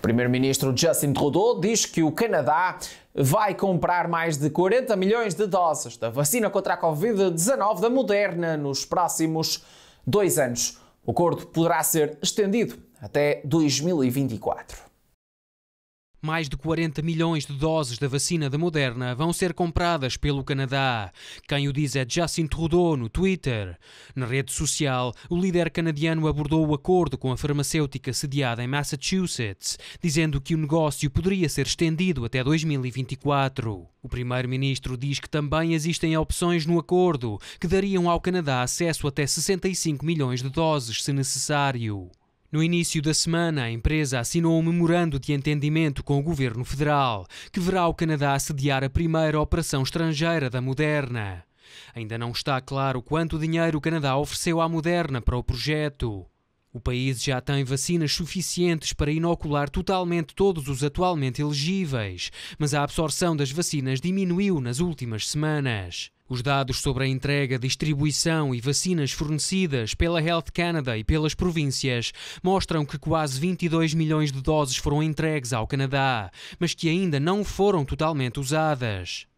primeiro-ministro Justin Trudeau diz que o Canadá vai comprar mais de 40 milhões de doses da vacina contra a Covid-19 da Moderna nos próximos dois anos. O acordo poderá ser estendido até 2024. Mais de 40 milhões de doses da vacina da Moderna vão ser compradas pelo Canadá. Quem o diz é Justin Trudeau no Twitter. Na rede social, o líder canadiano abordou o acordo com a farmacêutica sediada em Massachusetts, dizendo que o negócio poderia ser estendido até 2024. O primeiro-ministro diz que também existem opções no acordo que dariam ao Canadá acesso até 65 milhões de doses, se necessário. No início da semana, a empresa assinou um memorando de entendimento com o governo federal, que verá o Canadá sediar a primeira operação estrangeira da Moderna. Ainda não está claro quanto dinheiro o Canadá ofereceu à Moderna para o projeto. O país já tem vacinas suficientes para inocular totalmente todos os atualmente elegíveis, mas a absorção das vacinas diminuiu nas últimas semanas. Os dados sobre a entrega, distribuição e vacinas fornecidas pela Health Canada e pelas províncias mostram que quase 22 milhões de doses foram entregues ao Canadá, mas que ainda não foram totalmente usadas.